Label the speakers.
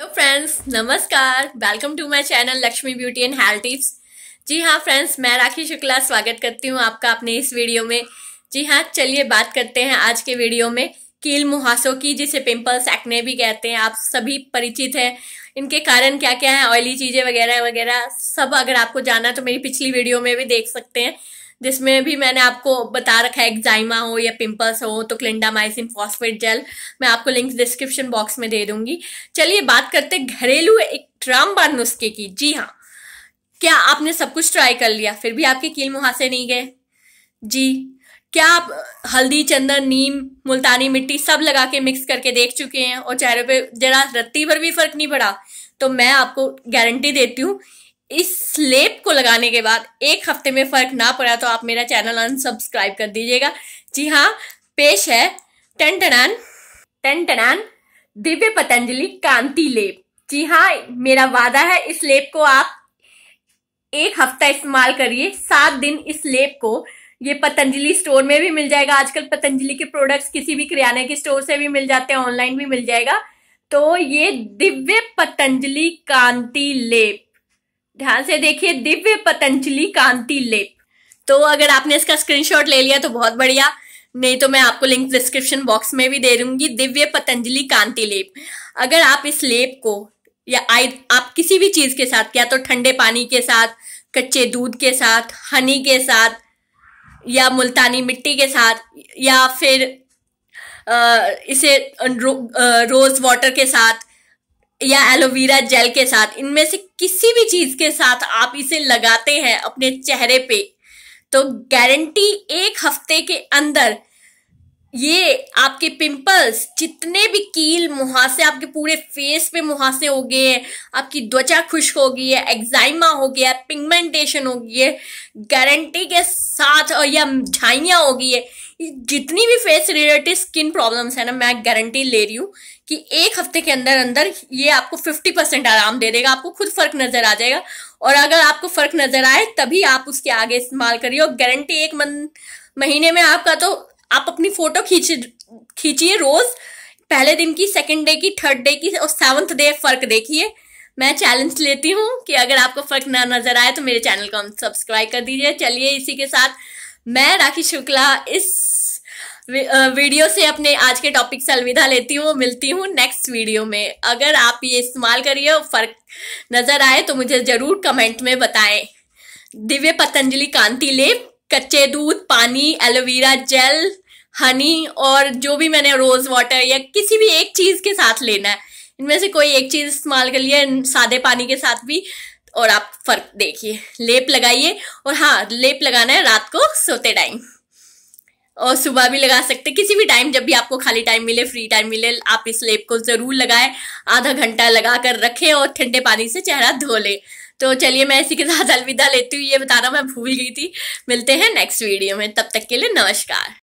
Speaker 1: hello friends नमस्कार welcome to my channel Lakshmi beauty and health tips जी हाँ friends मैं राखी शुक्ला स्वागत करती हूँ आपका अपने इस वीडियो में जी हाँ चलिए बात करते हैं आज के वीडियो में कील मुहासों की जिसे पिंपल्स एक्ने भी कहते हैं आप सभी परिचित हैं इनके कारण क्या क्या है ऑयली चीज़ें वगैरह वगैरह सब अगर आपको जाना तो मेरी पिछली वीडियो में भी देख सकते हैं जिसमें भी मैंने आपको बता रखा है एग्जाइमा हो या पिंपल्स हो तो क्लिंडामाइसिन फॉस्फेट जेल मैं आपको लिंक डिस्क्रिप्शन बॉक्स में दे दूंगी चलिए बात करते घरेलू एक ट्रामबार नुस्खे की जी हाँ क्या आपने सब कुछ ट्राई कर लिया फिर भी आपके कील मुहासे नहीं गए जी क्या आप हल्दी चंदन नीम मुल्तानी मिट्टी सब लगा के मिक्स करके देख चुके हैं और चेहरे पे जरा रत्ती पर भी फर्क नहीं पड़ा तो मैं आपको गारंटी देती हूँ इस स्लेप को लगाने के बाद एक हफ्ते में फ़र्क ना पड़ा तो आप मेरा चैनल अनसब्सक्राइब कर दीजिएगा जी हाँ पेश है टन टनान टन दिव्य पतंजलि कांति लेप जी हाँ मेरा वादा है इस लेप को आप एक हफ्ता इस्तेमाल करिए सात दिन इस लेप को ये पतंजलि स्टोर में भी मिल जाएगा आजकल पतंजलि के प्रोडक्ट्स किसी भी किराने के स्टोर से भी मिल जाते हैं ऑनलाइन भी मिल जाएगा तो ये दिव्य पतंजलि कांति लेप ध्यान से देखिए दिव्य पतंजलि कांति लेप तो अगर आपने इसका स्क्रीनशॉट ले लिया तो बहुत बढ़िया नहीं तो मैं आपको लिंक डिस्क्रिप्शन बॉक्स में भी दे दूंगी दिव्य पतंजलि कांति लेप अगर आप इस लेप को या आई आप किसी भी चीज के साथ या तो ठंडे पानी के साथ कच्चे दूध के साथ हनी के साथ या मुल्तानी मिट्टी के साथ या फिर आ, इसे रो, रोज वाटर के साथ या एलोवेरा जेल के साथ इनमें से किसी भी चीज के साथ आप इसे लगाते हैं अपने चेहरे पे तो गारंटी एक हफ्ते के अंदर ये आपके पिंपल्स जितने भी कील मुहासे आपके पूरे फेस पे मुहासे हो गए हैं आपकी त्वचा खुश्क हो गई है एग्जाइमा हो गया पिगमेंटेशन हो गई है गारंटी के साथ और या झाइयाँ हो गई है जितनी भी फेस रिलेटेड स्किन प्रॉब्लम्स है ना मैं गारंटी ले रही हूँ कि एक हफ्ते के अंदर अंदर ये आपको फिफ्टी परसेंट आराम दे देगा आपको खुद फर्क नजर आ जाएगा और अगर आपको फर्क नजर आए तभी आप उसके आगे इस्तेमाल करिए और गारंटी एक मन, महीने में आपका तो आप अपनी फोटो खींच खींचिए रोज पहले दिन की सेकेंड डे की थर्ड डे की और सेवन्थ डे फर्क देखिए मैं चैलेंज लेती हूँ कि अगर आपको फर्क ना नजर आए तो मेरे चैनल को हम सब्सक्राइब कर दीजिए चलिए इसी के साथ मैं राखी शुक्ला इस वीडियो से अपने आज के टॉपिक से अलविदा लेती हूँ मिलती हूँ नेक्स्ट वीडियो में अगर आप ये इस्तेमाल करिए फर्क नज़र आए तो मुझे ज़रूर कमेंट में बताएं दिव्य पतंजलि कांति लेप कच्चे दूध पानी एलोवेरा जेल हनी और जो भी मैंने रोज़ वाटर या किसी भी एक चीज़ के साथ लेना है इनमें से कोई एक चीज़ इस्तेमाल कर लिया सादे पानी के साथ भी और आप फर्क देखिए लेप लगाइए और हाँ लेप लगाना है रात को सोते टाइम और सुबह भी लगा सकते किसी भी टाइम जब भी आपको खाली टाइम मिले फ्री टाइम मिले आप इस लेप को ज़रूर लगाए आधा घंटा लगा कर रखे और ठंडे पानी से चेहरा धो ले तो चलिए मैं इसी के साथ अलविदा लेती हूँ ये बताना मैं भूल गई थी मिलते हैं नेक्स्ट वीडियो में तब तक के लिए नमस्कार